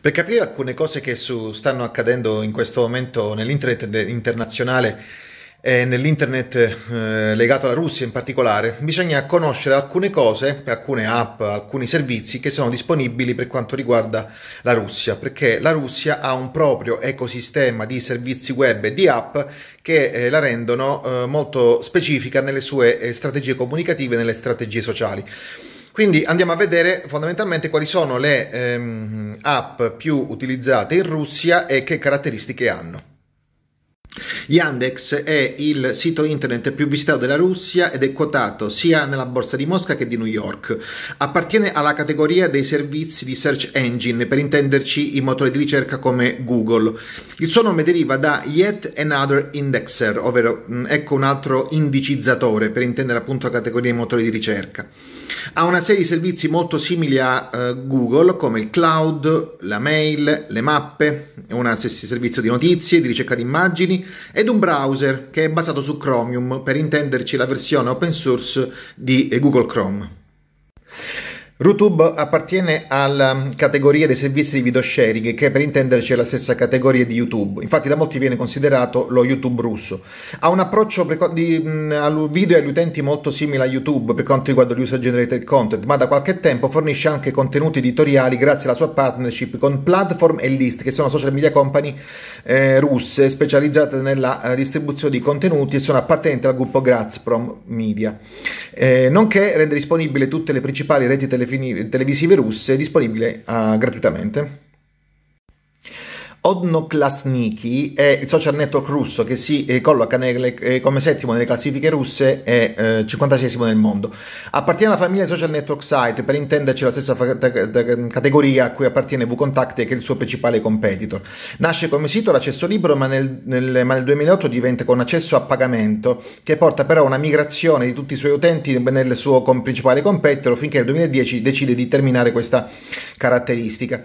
per capire alcune cose che su, stanno accadendo in questo momento nell'internet internazionale e nell'internet eh, legato alla Russia in particolare, bisogna conoscere alcune cose, alcune app, alcuni servizi che sono disponibili per quanto riguarda la Russia, perché la Russia ha un proprio ecosistema di servizi web e di app che eh, la rendono eh, molto specifica nelle sue eh, strategie comunicative e nelle strategie sociali. Quindi andiamo a vedere fondamentalmente quali sono le ehm, app più utilizzate in Russia e che caratteristiche hanno. Yandex è il sito internet più visitato della Russia ed è quotato sia nella borsa di Mosca che di New York. Appartiene alla categoria dei servizi di search engine, per intenderci i motori di ricerca come Google. Il suo nome deriva da Yet Another Indexer, ovvero mm, ecco un altro indicizzatore, per intendere appunto la categoria dei motori di ricerca. Ha una serie di servizi molto simili a uh, Google, come il cloud, la mail, le mappe, un servizio di notizie, di ricerca di immagini ed un browser che è basato su Chromium, per intenderci la versione open source di eh, Google Chrome. Rutube appartiene alla mm, categoria dei servizi di video sharing, che per intenderci è la stessa categoria di YouTube. Infatti, da molti viene considerato lo YouTube russo. Ha un approccio mm, al video e agli utenti molto simile a YouTube per quanto riguarda gli user generated content, ma da qualche tempo fornisce anche contenuti editoriali grazie alla sua partnership con Platform e List, che sono social media company eh, russe specializzate nella eh, distribuzione di contenuti e sono appartenenti al gruppo Gazprom Media, eh, nonché rende disponibile tutte le principali reti televisive televisive russe disponibile uh, gratuitamente. Odnoklasniki è il social network russo che si eh, colloca nelle, eh, come settimo nelle classifiche russe e eh, 56 nel mondo. Appartiene alla famiglia social network site, per intenderci la stessa fa- t- t- categoria a cui appartiene VContact, che è il suo principale competitor. Nasce come sito l'accesso libero ma nel, nel, ma nel 2008 diventa con accesso a pagamento che porta però a una migrazione di tutti i suoi utenti nel suo com- principale competitor finché nel 2010 decide di terminare questa caratteristica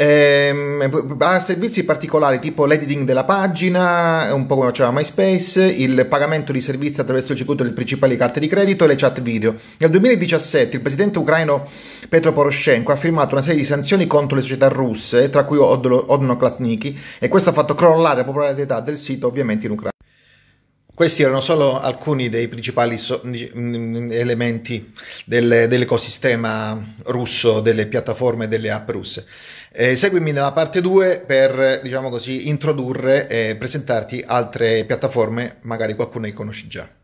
ehm, ha servizi particolari tipo l'editing della pagina, un po' come faceva MySpace, il pagamento di servizi attraverso il circuito delle principali carte di credito e le chat video. Nel 2017 il presidente ucraino Petro Poroshenko ha firmato una serie di sanzioni contro le società russe, tra cui Odno Klasniki, e questo ha fatto crollare la popolarità del sito ovviamente in Ucraina. Questi erano solo alcuni dei principali so- mm, mm, elementi del, dell'ecosistema russo, delle piattaforme e delle app russe. Eh, seguimi nella parte 2 per, diciamo così, introdurre e presentarti altre piattaforme, magari qualcuno le conosci già.